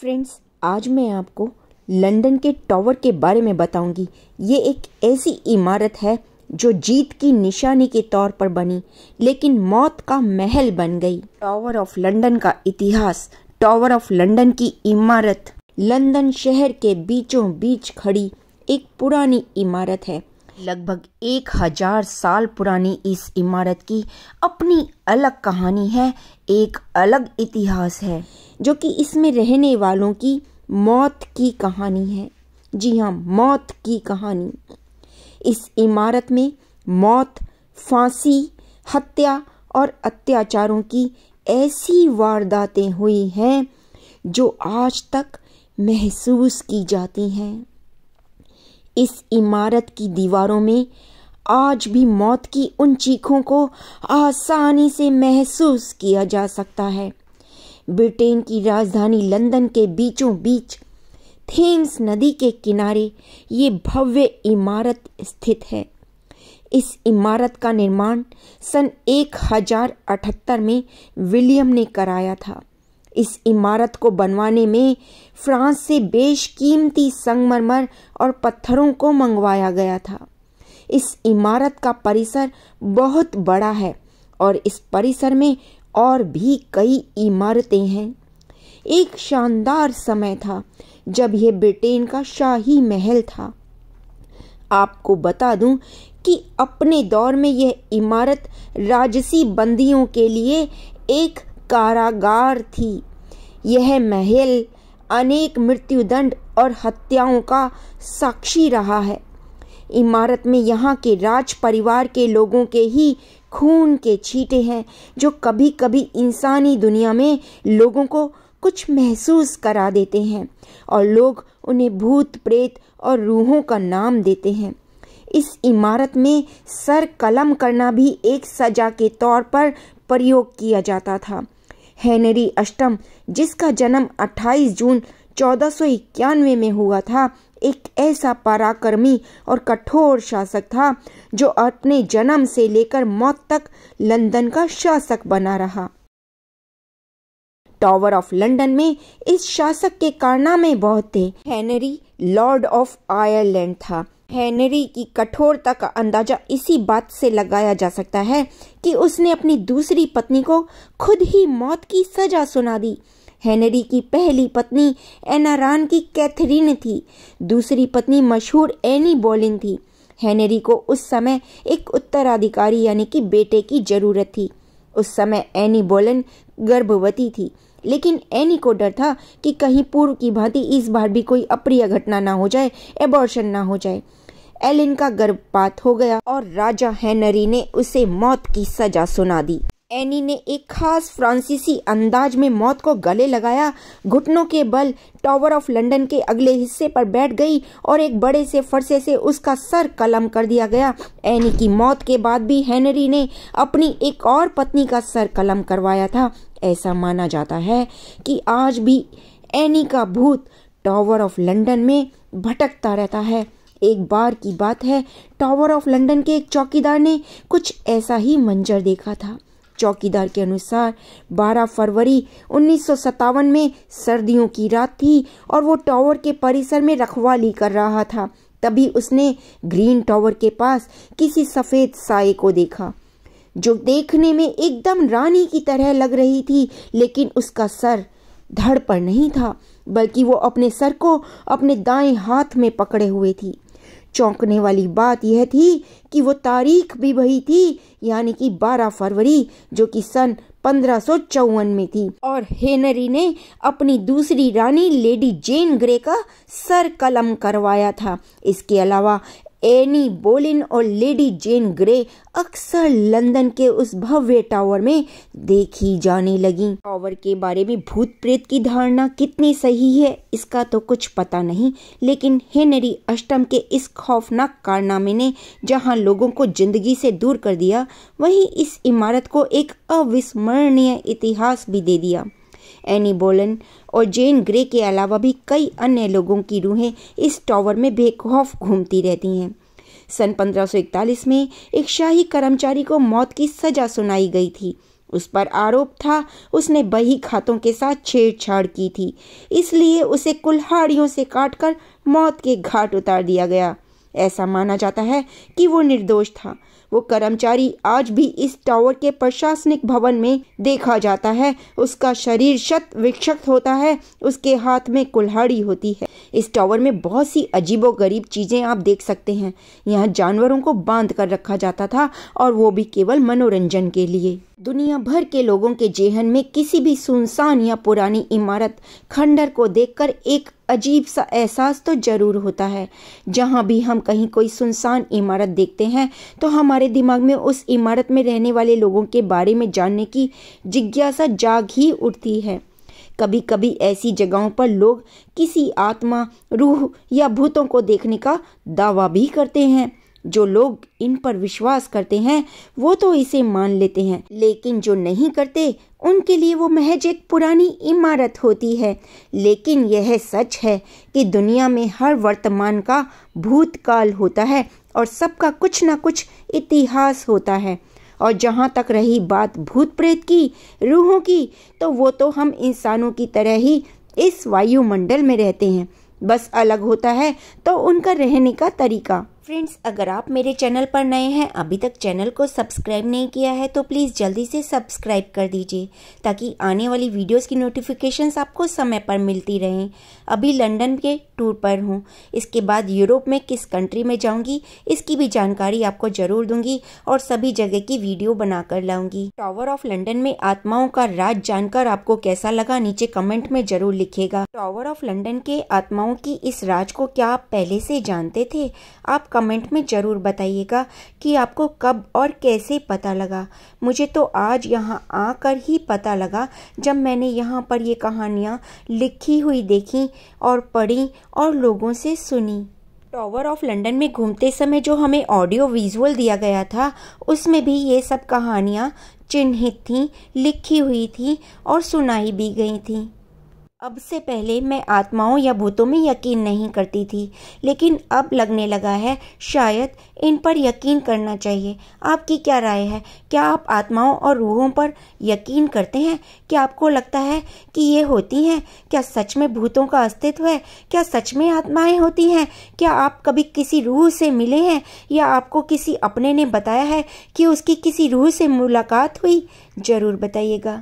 friends आज मैं आपको लंदन के टावर के बारे में बताऊंगी ये एक ऐसी इमारत है जो जीत की निशानी के तौर पर बनी लेकिन मौत का महल बन गई टावर ऑफ लंदन का इतिहास टावर ऑफ लंदन की इमारत लंदन शहर के बीचों बीच खड़ी एक पुरानी इमारत है लगभग एक हजार साल पुरानी इस इमारत की अपनी अलग कहानी है एक अलग इतिहास है जो कि इसमें रहने वालों की मौत की कहानी है जी हाँ मौत की कहानी इस इमारत में मौत फांसी हत्या और अत्याचारों की ऐसी वारदातें हुई हैं जो आज तक महसूस की जाती हैं इस इमारत की दीवारों में आज भी मौत की उन चीखों को आसानी से महसूस किया जा सकता है ब्रिटेन की राजधानी लंदन के बीचों बीच थेम्स नदी के किनारे ये भव्य इमारत स्थित है इस इमारत का निर्माण सन एक में विलियम ने कराया था इस इमारत को बनवाने में फ्रांस से बेशकीमती संगमरमर और पत्थरों को मंगवाया गया था इस इमारत का परिसर बहुत बड़ा है और इस परिसर में और भी कई इमारतें हैं एक शानदार समय था जब यह ब्रिटेन का शाही महल था आपको बता दूं कि अपने दौर में यह इमारत राजसी बंदियों के लिए एक कारागार थी यह महल अनेक मृत्युदंड और हत्याओं का साक्षी रहा है इमारत में यहाँ के राज परिवार के लोगों के ही खून के छींटे हैं जो कभी कभी इंसानी दुनिया में लोगों को कुछ महसूस करा देते हैं और लोग उन्हें भूत प्रेत और रूहों का नाम देते हैं इस इमारत में सर कलम करना भी एक सजा के तौर पर प्रयोग किया जाता था हेनरी अष्टम जिसका जन्म 28 जून चौदह में हुआ था एक ऐसा पराक्रमी और कठोर शासक था जो अपने जन्म से लेकर मौत तक लंदन का शासक बना रहा टॉवर ऑफ लंदन में इस शासक के कारनामे बहुत थे हेनरी लॉर्ड ऑफ आयरलैंड था हेनरी की कठोरता का अंदाजा इसी बात से लगाया जा सकता है कि उसने अपनी दूसरी पत्नी को खुद ही मौत की सजा सुना दी हेनरी की पहली पत्नी एनारान की कैथरीन थी दूसरी पत्नी मशहूर एनी बोलिन थी हेनरी को उस समय एक उत्तराधिकारी यानी कि बेटे की जरूरत थी उस समय एनी बोलन गर्भवती थी लेकिन एनी को डर था कि कहीं पूर्व की भांति इस बार भी कोई अप्रिय घटना ना हो जाए एबॉर्शन ना हो जाए एलिन का गर्भपात हो गया और राजा हेनरी ने उसे मौत की सजा सुना दी एनी ने एक खास फ्रांसीसी अंदाज में मौत को गले लगाया घुटनों के बल टावर ऑफ लंदन के अगले हिस्से पर बैठ गई और एक बड़े से फरसे से उसका सर कलम कर दिया गया एनी की मौत के बाद भी हेनरी ने अपनी एक और पत्नी का सर कलम करवाया था ऐसा माना जाता है कि आज भी एनी का भूत टावर ऑफ लंदन में भटकता रहता है एक बार की बात है टावर ऑफ लंदन के एक चौकीदार ने कुछ ऐसा ही मंजर देखा था चौकीदार के अनुसार 12 फरवरी उन्नीस में सर्दियों की रात थी और वो टावर के परिसर में रखवाली कर रहा था तभी उसने ग्रीन टावर के पास किसी सफ़ेद साए को देखा जो देखने में एकदम रानी की तरह लग रही थी लेकिन उसका सर धड़ पर नहीं था बल्कि वो अपने सर को अपने दाएं हाथ में पकड़े हुए थी चौंकने वाली बात यह थी कि वो तारीख भी वही थी यानी कि 12 फरवरी जो कि सन पंद्रह में थी और हेनरी ने अपनी दूसरी रानी लेडी जेन ग्रे का सर कलम करवाया था इसके अलावा एनी बोलिन और लेडी जेन ग्रे अक्सर लंदन के उस भव्य टावर में देखी जाने लगी टावर के बारे में भूत प्रेत की धारणा कितनी सही है इसका तो कुछ पता नहीं लेकिन हेनरी अष्टम के इस खौफनाक कारनामे ने जहां लोगों को जिंदगी से दूर कर दिया वहीं इस इमारत को एक अविस्मरणीय इतिहास भी दे दिया एनी बोलन और जेन ग्रे के अलावा भी कई अन्य लोगों की रूहें इस टॉवर में बेखौफ घूमती रहती हैं सन 1541 में एक शाही कर्मचारी को मौत की सजा सुनाई गई थी उस पर आरोप था उसने बही खातों के साथ छेड़छाड़ की थी इसलिए उसे कुल्हाड़ियों से काटकर मौत के घाट उतार दिया गया ऐसा माना जाता है कि वो निर्दोष था वो कर्मचारी आज भी इस टावर के प्रशासनिक भवन में देखा जाता है उसका शरीर शत विक्षक्त होता है उसके हाथ में कुल्हाड़ी होती है इस टावर में बहुत सी अजीबो गरीब चीज़ें आप देख सकते हैं यहाँ जानवरों को बांध कर रखा जाता था और वो भी केवल मनोरंजन के लिए दुनिया भर के लोगों के जेहन में किसी भी सुनसान या पुरानी इमारत खंडर को देखकर एक अजीब सा एहसास तो ज़रूर होता है जहाँ भी हम कहीं कोई सुनसान इमारत देखते हैं तो हमारे दिमाग में उस इमारत में रहने वाले लोगों के बारे में जानने की जिज्ञासा जाग ही उठती है कभी कभी ऐसी जगहों पर लोग किसी आत्मा रूह या भूतों को देखने का दावा भी करते हैं जो लोग इन पर विश्वास करते हैं वो तो इसे मान लेते हैं लेकिन जो नहीं करते उनके लिए वो महज एक पुरानी इमारत होती है लेकिन यह सच है कि दुनिया में हर वर्तमान का भूतकाल होता है और सबका कुछ ना कुछ इतिहास होता है और जहाँ तक रही बात भूत प्रेत की रूहों की तो वो तो हम इंसानों की तरह ही इस वायुमंडल में रहते हैं बस अलग होता है तो उनका रहने का तरीका फ्रेंड्स अगर आप मेरे चैनल पर नए हैं अभी तक चैनल को सब्सक्राइब नहीं किया है तो प्लीज़ जल्दी से सब्सक्राइब कर दीजिए ताकि आने वाली वीडियोस की नोटिफिकेशंस आपको समय पर मिलती रहें अभी लंदन के टूर पर हूँ इसके बाद यूरोप में किस कंट्री में जाऊँगी इसकी भी जानकारी आपको ज़रूर दूंगी और सभी जगह की वीडियो बनाकर लाऊंगी टावर ऑफ लंडन में आत्माओं का राज जानकर आपको कैसा लगा नीचे कमेंट में ज़रूर लिखेगा टावर ऑफ लंडन के आत्माओं की इस राज को क्या आप पहले से जानते थे आप कमेंट में ज़रूर बताइएगा कि आपको कब और कैसे पता लगा मुझे तो आज यहाँ आकर ही पता लगा जब मैंने यहाँ पर ये कहानियाँ लिखी हुई देखी और पढ़ी और लोगों से सुनी टॉवर ऑफ लंदन में घूमते समय जो हमें ऑडियो विजुअल दिया गया था उसमें भी ये सब कहानियाँ चिन्हित थीं लिखी हुई थी और सुनाई भी गई थी अब से पहले मैं आत्माओं या भूतों में यकीन नहीं करती थी लेकिन अब लगने लगा है शायद इन पर यकीन करना चाहिए आपकी क्या राय है क्या आप आत्माओं और रूहों पर यकीन करते हैं क्या आपको लगता है कि ये होती हैं क्या सच में भूतों का अस्तित्व है क्या सच में आत्माएं होती हैं क्या आप कभी किसी रूह से मिले हैं या आपको किसी अपने ने बताया है कि उसकी किसी रूह से मुलाकात हुई ज़रूर बताइएगा